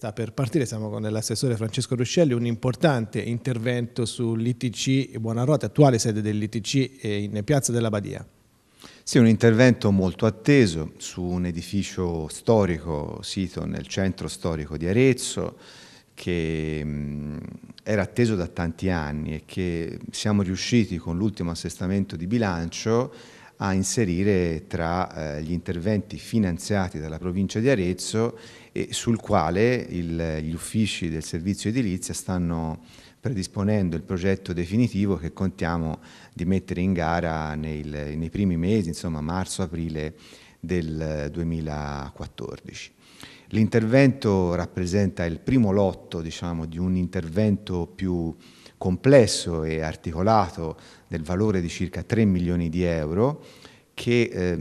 sta per partire, siamo con l'assessore Francesco Ruscelli, un importante intervento sull'ITC Buonarroti, attuale sede dell'ITC eh, in Piazza della Badia. Sì, un intervento molto atteso su un edificio storico sito nel centro storico di Arezzo che mm, era atteso da tanti anni e che siamo riusciti con l'ultimo assestamento di bilancio a inserire tra eh, gli interventi finanziati dalla provincia di Arezzo e sul quale il, gli uffici del servizio edilizia stanno predisponendo il progetto definitivo che contiamo di mettere in gara nel, nei primi mesi, insomma marzo-aprile del 2014. Eh, L'intervento rappresenta il primo lotto diciamo, di un intervento più complesso e articolato del valore di circa 3 milioni di euro che eh,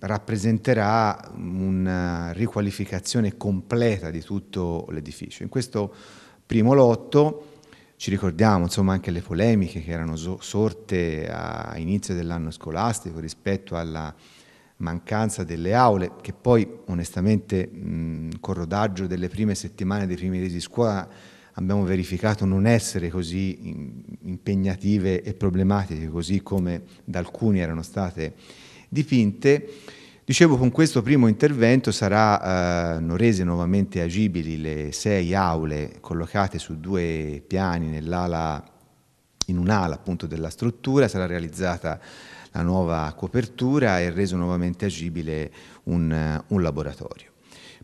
rappresenterà una riqualificazione completa di tutto l'edificio. In questo primo lotto ci ricordiamo insomma, anche le polemiche che erano sorte a inizio dell'anno scolastico rispetto alla mancanza delle aule, che poi onestamente mh, con rodaggio delle prime settimane, dei primi mesi di scuola abbiamo verificato non essere così impegnative e problematiche così come da alcuni erano state dipinte. Dicevo, con questo primo intervento saranno eh, rese nuovamente agibili le sei aule collocate su due piani in un'ala appunto della struttura, sarà realizzata la nuova copertura e reso nuovamente agibile un, un laboratorio.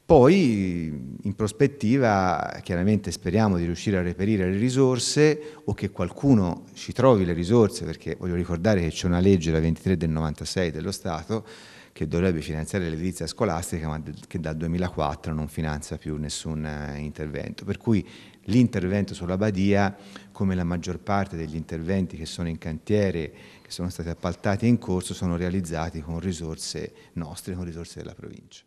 Poi in prospettiva chiaramente speriamo di riuscire a reperire le risorse o che qualcuno ci trovi le risorse, perché voglio ricordare che c'è una legge, la 23 del 96 dello Stato, che dovrebbe finanziare l'edilizia scolastica, ma che dal 2004 non finanzia più nessun eh, intervento. Per cui l'intervento sulla Badia, come la maggior parte degli interventi che sono in cantiere, che sono stati appaltati e in corso, sono realizzati con risorse nostre, con risorse della provincia.